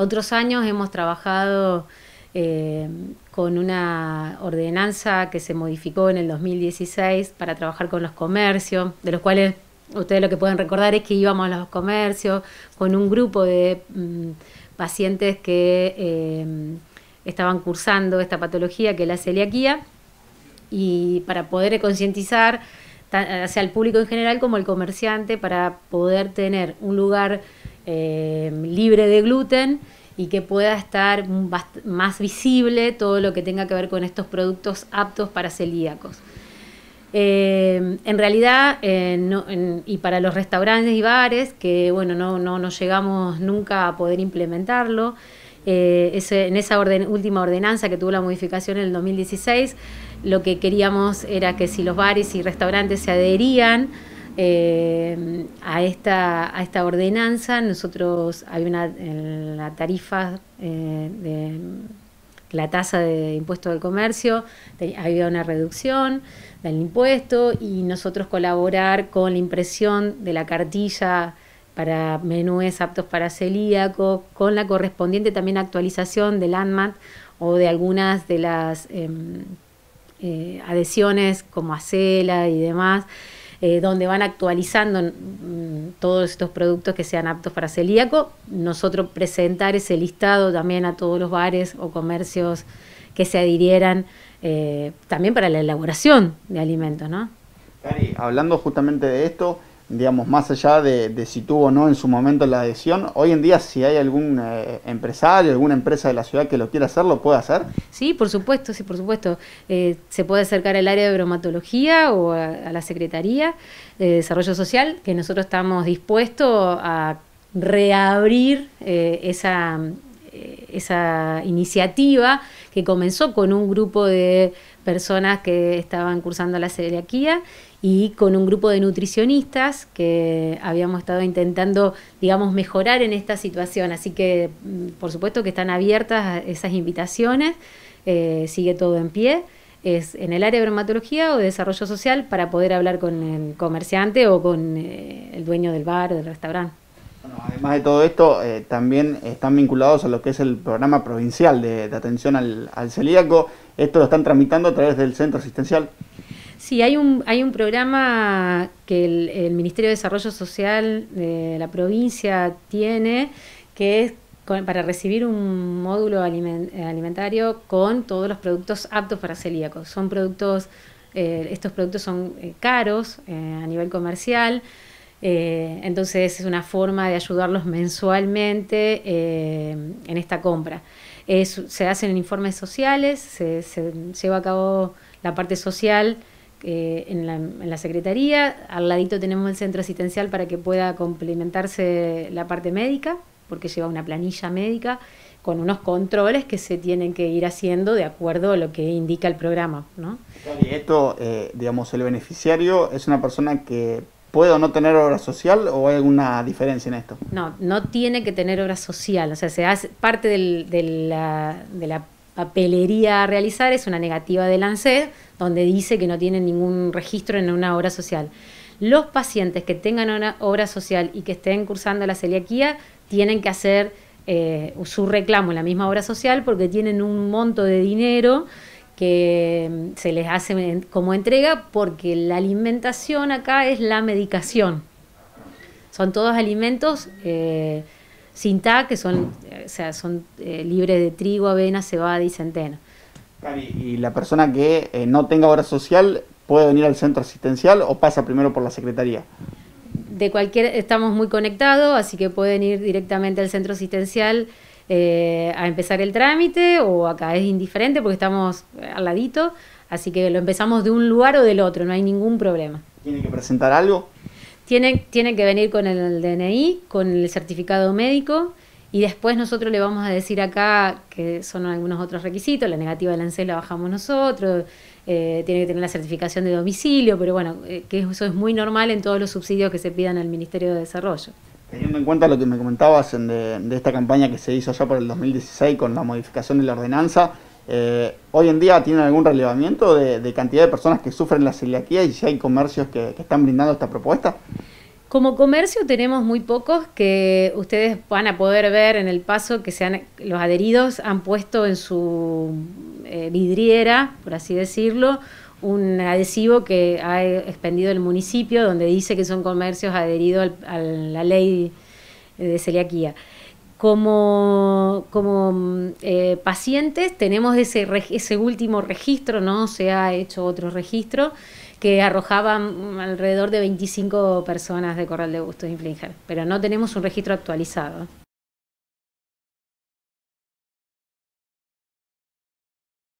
Otros años hemos trabajado eh, con una ordenanza que se modificó en el 2016 para trabajar con los comercios, de los cuales ustedes lo que pueden recordar es que íbamos a los comercios con un grupo de mm, pacientes que eh, estaban cursando esta patología que es la celiaquía y para poder concientizar hacia el público en general como el comerciante para poder tener un lugar Em, libre de gluten y que pueda estar más visible todo lo que tenga que ver con estos productos aptos para celíacos. Em, en realidad, y para los restaurantes y bares, que bueno, no, no, llegamos nunca a poder implementarlo, eh, en esa última ordenanza que tuvo la modificación en el 2016, lo que queríamos era que si los bares y restaurantes se adherían, eh, a, esta, a esta ordenanza. Nosotros, hay una la tarifa eh, de la tasa de impuesto de comercio, había una reducción del impuesto y nosotros colaborar con la impresión de la cartilla para menúes aptos para celíaco, con la correspondiente también actualización del ANMAT o de algunas de las em, eh, adhesiones como acela y demás. Eh, donde van actualizando mm, todos estos productos que sean aptos para celíaco. Nosotros presentar ese listado también a todos los bares o comercios que se adhirieran eh, también para la elaboración de alimentos, ¿no? hablando justamente de esto, digamos, más allá de, si tuvo o no en su momento la adhesión, hoy en día si hay algún eh, empresario, alguna empresa de la ciudad que lo quiera hacer, ¿lo puede hacer? Sí, por supuesto, sí, por supuesto. Eh, se puede acercar al área de bromatología o a, la Secretaría de Desarrollo Social, que nosotros estamos dispuestos a reabrir eh, esa esa iniciativa que comenzó con un grupo de personas que estaban cursando la celiaquía y con un grupo de nutricionistas que habíamos estado intentando, digamos, mejorar en esta situación. Así que, mm, por supuesto que están abiertas esas invitaciones, eh, sigue todo en pie. Es en el área de bromatología o de desarrollo social para poder hablar con el comerciante o con eh, el dueño del bar o del restaurante además de todo esto, eh, también están vinculados a lo que es el programa provincial de, atención al, celíaco. Esto lo están tramitando a través del centro asistencial. Sí, hay un, hay un programa que el, Ministerio de Desarrollo Social de la provincia tiene, que es para recibir un módulo alimentario con todos los productos aptos para celíacos. Son productos, eh, estos productos son eh, caros a nivel comercial, eh, entonces es una forma de ayudarlos mensualmente eh, en esta compra. se hacen informes sociales, se, lleva a cabo la parte social eh, en, la, Secretaría, al ladito tenemos el centro asistencial para que pueda complementarse la parte médica, porque lleva una planilla médica con unos controles que se tienen que ir haciendo de acuerdo a lo que indica el programa. Y esto, digamos, el beneficiario es una persona que ¿Puedo no tener obra social o hay alguna diferencia en esto? No, no tiene que tener obra social. O sea, se hace parte de, la, de, la, papelería a realizar es una negativa del ANSES, donde dice que no tiene ningún registro en una obra social. Los pacientes que tengan una obra social y que estén cursando la celiaquía tienen que hacer eh, su reclamo en la misma obra social porque tienen un monto de dinero que mm, se les hace como entrega porque la alimentación acá es la medicación. Son todos alimentos eh, sin TAC, que son, eh, sea, son eh, libres de trigo, avena, cebada y centeno. Y la persona que eh, no tenga obra social puede venir al centro asistencial o pasa primero por la secretaría. De cualquier, estamos muy conectados, así que pueden ir directamente al centro asistencial eh, a empezar el trámite o acá es indiferente porque estamos eh, al ladito, así que lo empezamos de un lugar o del otro, no hay ningún problema. ¿Tiene que presentar algo? Tiene que venir con el DNI, con el certificado médico y después nosotros le vamos a decir acá que son algunos otros requisitos, la negativa del ANSES la bajamos nosotros, eh, tiene que tener la certificación de domicilio, pero bueno, que eso es muy normal en todos los subsidios que se pidan al Ministerio de Desarrollo teniendo en cuenta lo que me comentabas de, esta campaña que se hizo allá por el 2016 con la modificación de la ordenanza, eh, ¿hoy en día tienen algún relevamiento de, cantidad de personas que sufren la celiaquía y si hay comercios que, están brindando esta propuesta? Como comercio tenemos muy pocos que ustedes van a poder ver en el paso que los adheridos han puesto en su eh, vidriera, por así decirlo, un adhesivo que ha expendido el municipio donde dice que son comercios adheridos a la ley de celiaquía. Como, mm, eh, pacientes tenemos ese, último registro, no se ha hecho otro registro, que arrojaban mm, alrededor de 25 personas de Corral de Bustos Inflinger, pero no tenemos un registro actualizado.